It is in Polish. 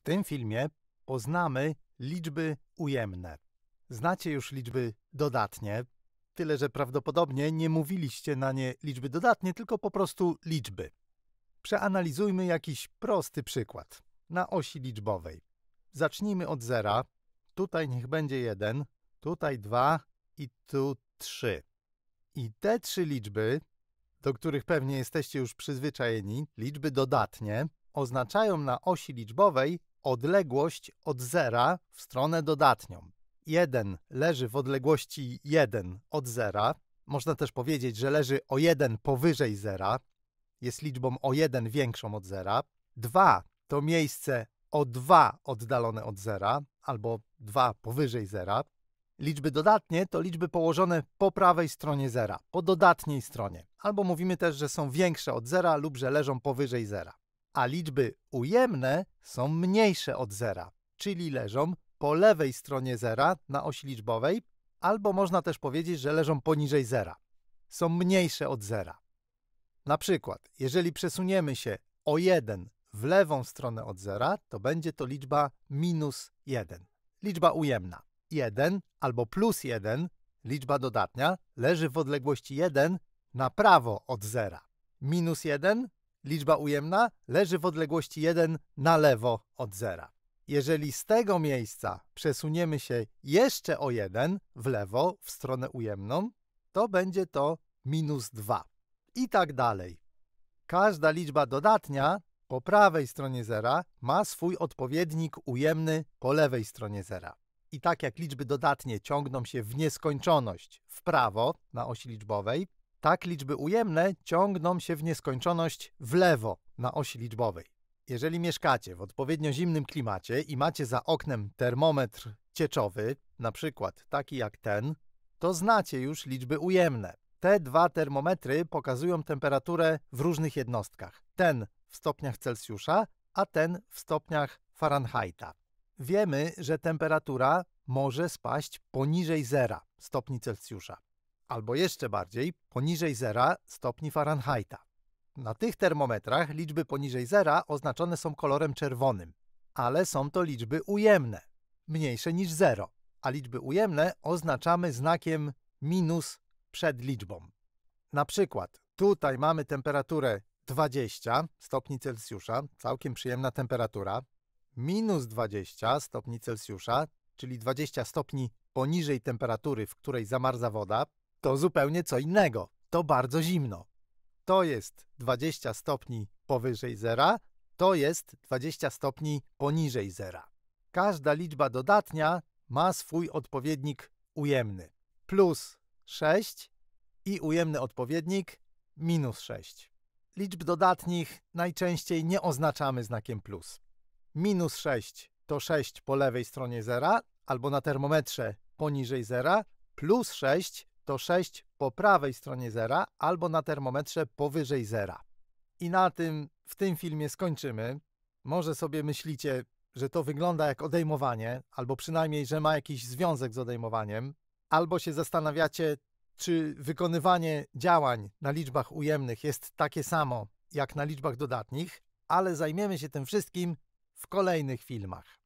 W tym filmie poznamy liczby ujemne. Znacie już liczby dodatnie, tyle że prawdopodobnie nie mówiliście na nie liczby dodatnie, tylko po prostu liczby. Przeanalizujmy jakiś prosty przykład na osi liczbowej. Zacznijmy od zera. Tutaj niech będzie 1, tutaj 2 i tu 3. I te trzy liczby, do których pewnie jesteście już przyzwyczajeni, liczby dodatnie, oznaczają na osi liczbowej odległość od zera w stronę dodatnią. 1 leży w odległości 1 od zera. Można też powiedzieć, że leży o 1 powyżej zera. Jest liczbą o 1 większą od zera. 2 to miejsce o 2 oddalone od zera albo 2 powyżej zera. Liczby dodatnie to liczby położone po prawej stronie zera, po dodatniej stronie. Albo mówimy też, że są większe od zera lub że leżą powyżej zera a liczby ujemne są mniejsze od zera, czyli leżą po lewej stronie zera na osi liczbowej, albo można też powiedzieć, że leżą poniżej zera. Są mniejsze od zera. Na przykład, jeżeli przesuniemy się o 1 w lewą stronę od zera, to będzie to liczba minus 1. Liczba ujemna. 1 albo plus 1, liczba dodatnia, leży w odległości 1 na prawo od zera. Minus 1 liczba ujemna leży w odległości 1 na lewo od zera. Jeżeli z tego miejsca przesuniemy się jeszcze o 1 w lewo w stronę ujemną, to będzie to minus 2. I tak dalej. Każda liczba dodatnia po prawej stronie zera ma swój odpowiednik ujemny po lewej stronie zera. I tak jak liczby dodatnie ciągną się w nieskończoność w prawo na osi liczbowej, tak liczby ujemne ciągną się w nieskończoność w lewo na osi liczbowej. Jeżeli mieszkacie w odpowiednio zimnym klimacie i macie za oknem termometr cieczowy, na przykład taki jak ten, to znacie już liczby ujemne. Te dwa termometry pokazują temperaturę w różnych jednostkach. Ten w stopniach Celsjusza, a ten w stopniach Fahrenheita. Wiemy, że temperatura może spaść poniżej zera stopni Celsjusza albo jeszcze bardziej poniżej zera stopni Fahrenheita. Na tych termometrach liczby poniżej zera oznaczone są kolorem czerwonym, ale są to liczby ujemne, mniejsze niż 0, a liczby ujemne oznaczamy znakiem minus przed liczbą. Na przykład tutaj mamy temperaturę 20 stopni Celsjusza, całkiem przyjemna temperatura, minus 20 stopni Celsjusza, czyli 20 stopni poniżej temperatury, w której zamarza woda, to zupełnie co innego. To bardzo zimno. To jest 20 stopni powyżej zera, to jest 20 stopni poniżej zera. Każda liczba dodatnia ma swój odpowiednik ujemny. Plus 6 i ujemny odpowiednik minus 6. Liczb dodatnich najczęściej nie oznaczamy znakiem plus. Minus 6 to 6 po lewej stronie zera albo na termometrze poniżej zera, plus 6 to 6 po prawej stronie zera albo na termometrze powyżej zera. I na tym w tym filmie skończymy. Może sobie myślicie, że to wygląda jak odejmowanie, albo przynajmniej, że ma jakiś związek z odejmowaniem, albo się zastanawiacie, czy wykonywanie działań na liczbach ujemnych jest takie samo jak na liczbach dodatnich, ale zajmiemy się tym wszystkim w kolejnych filmach.